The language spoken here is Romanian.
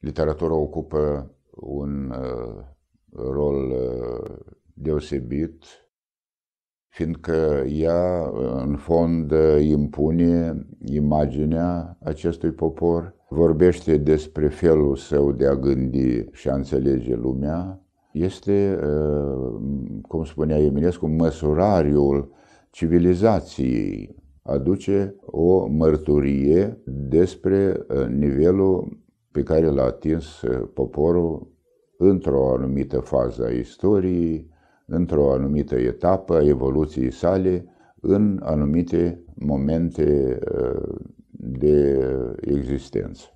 Literatura ocupă un uh, rol uh, deosebit, fiindcă ea, uh, în fond, impune imaginea acestui popor, vorbește despre felul său de a gândi și a înțelege lumea, este, cum spunea Eminescu, măsurariul civilizației, aduce o mărturie despre nivelul pe care l-a atins eh, poporul într-o anumită fază a istoriei, într-o anumită etapă a evoluției sale, în anumite momente eh, de eh, existență.